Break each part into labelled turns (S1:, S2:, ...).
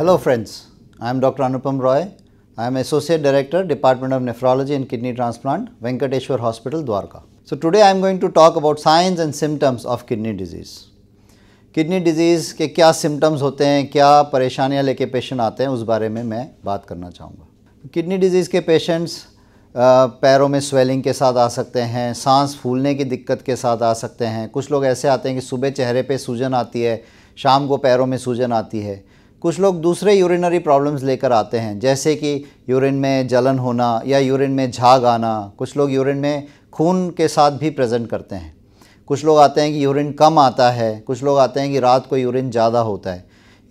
S1: Hello friends, I am Dr. Anupam Roy. I am Associate Director, Department of Nephrology and Kidney Transplant, Venkateshwar Hospital, Dwarka. So today I am going to talk about signs and symptoms of kidney disease. Kidney disease के क्या symptoms होते हैं क्या परेशानियां लेके patient आते हैं उस बारे में मैं बात करना चाहूँगा किडनी डिजीज़ के पेशेंट्स पैरों में स्वेलिंग के साथ आ सकते हैं सांस फूलने की दिक्कत के साथ आ सकते हैं कुछ लोग ऐसे आते हैं कि सुबह चेहरे पे सूजन आती है शाम को पैरों में सूजन आती है कुछ लोग दूसरे यूरिनरी प्रॉब्लम्स लेकर आते हैं जैसे कि यूरिन में जलन होना या यूरिन में झाग आना कुछ लोग यूरिन में खून के साथ भी प्रेजेंट करते हैं कुछ लोग आते हैं कि यूरिन कम आता है कुछ लोग आते हैं कि रात को यूरिन ज़्यादा होता है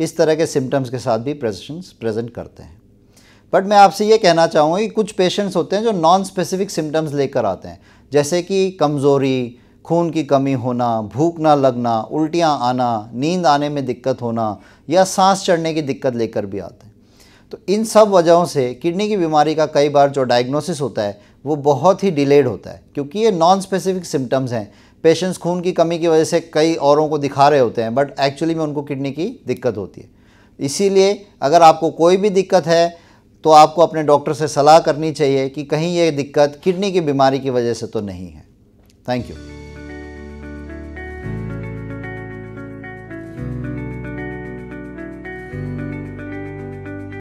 S1: इस तरह के सिम्टम्स के साथ भी पेशेंट्स प्रेजेंट करते हैं बट मैं आपसे ये कहना चाहूँगा कि कुछ पेशेंट्स होते हैं जो नॉन स्पेसिफिक सिम्टम्स लेकर आते हैं जैसे कि कमज़ोरी खून की कमी होना भूख ना लगना उल्टियाँ आना नींद आने में दिक्कत होना या सांस चढ़ने की दिक्कत लेकर भी आते हैं तो इन सब वजहों से किडनी की बीमारी का कई बार जो डायग्नोसिस होता है वो बहुत ही डिलेड होता है क्योंकि ये नॉन स्पेसिफिक सिम्टम्स हैं पेशेंट्स खून की कमी की वजह से कई औरों को दिखा रहे होते हैं बट एक्चुअली में उनको किडनी की दिक्कत होती है इसीलिए अगर आपको कोई भी दिक्कत है तो आपको अपने डॉक्टर से सलाह करनी चाहिए कि कहीं ये दिक्कत किडनी की बीमारी की वजह से तो नहीं है थैंक यू